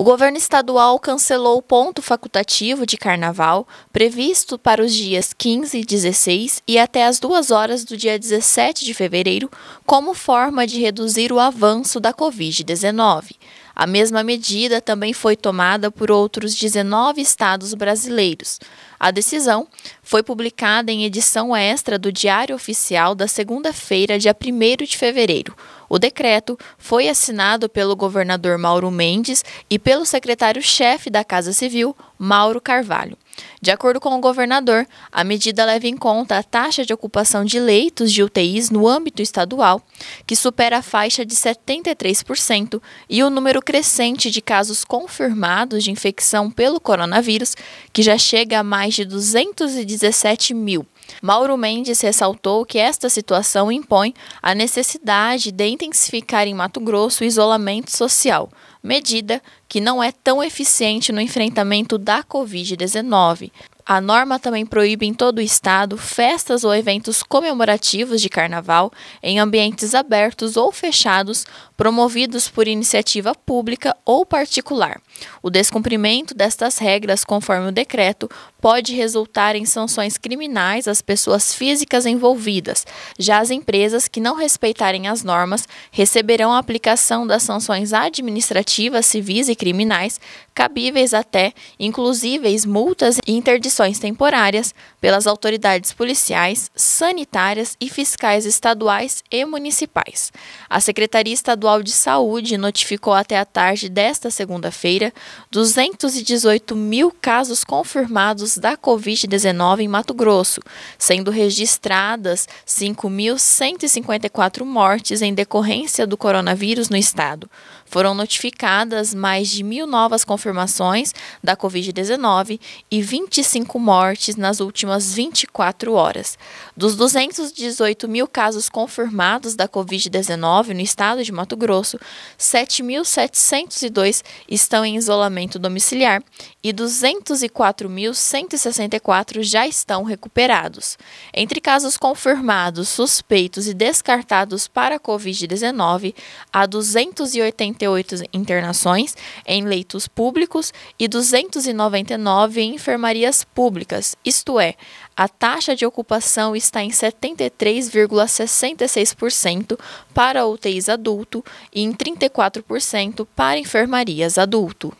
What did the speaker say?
O governo estadual cancelou o ponto facultativo de carnaval, previsto para os dias 15 e 16 e até as 2 horas do dia 17 de fevereiro, como forma de reduzir o avanço da Covid-19. A mesma medida também foi tomada por outros 19 estados brasileiros. A decisão foi publicada em edição extra do Diário Oficial da segunda-feira, dia 1 de fevereiro. O decreto foi assinado pelo governador Mauro Mendes e pelo secretário-chefe da Casa Civil, Mauro Carvalho. De acordo com o governador, a medida leva em conta a taxa de ocupação de leitos de UTIs no âmbito estadual, que supera a faixa de 73%, e o número crescente de casos confirmados de infecção pelo coronavírus, que já chega a mais de 217 mil Mauro Mendes ressaltou que esta situação impõe a necessidade de intensificar em Mato Grosso o isolamento social, medida que não é tão eficiente no enfrentamento da Covid-19. A norma também proíbe em todo o estado festas ou eventos comemorativos de carnaval em ambientes abertos ou fechados, promovidos por iniciativa pública ou particular. O descumprimento destas regras, conforme o decreto, pode resultar em sanções criminais às pessoas físicas envolvidas. Já as empresas que não respeitarem as normas receberão a aplicação das sanções administrativas, civis e criminais, cabíveis até, inclusive multas e interdições temporárias pelas autoridades policiais, sanitárias e fiscais estaduais e municipais. A Secretaria Estadual de Saúde notificou até a tarde desta segunda-feira 218 mil casos confirmados da Covid-19 em Mato Grosso, sendo registradas 5.154 mortes em decorrência do coronavírus no estado. Foram notificadas mais de mil novas confirmações da Covid-19 e 25 5 mortes nas últimas 24 horas. Dos 218 mil casos confirmados da Covid-19 no estado de Mato Grosso, 7.702 estão em isolamento domiciliar e 204.164 já estão recuperados. Entre casos confirmados, suspeitos e descartados para a Covid-19, há 288 internações em leitos públicos e 299 em enfermarias públicas, isto é, a taxa de ocupação está em 73,66% para UTIs adulto e em 34% para enfermarias adulto.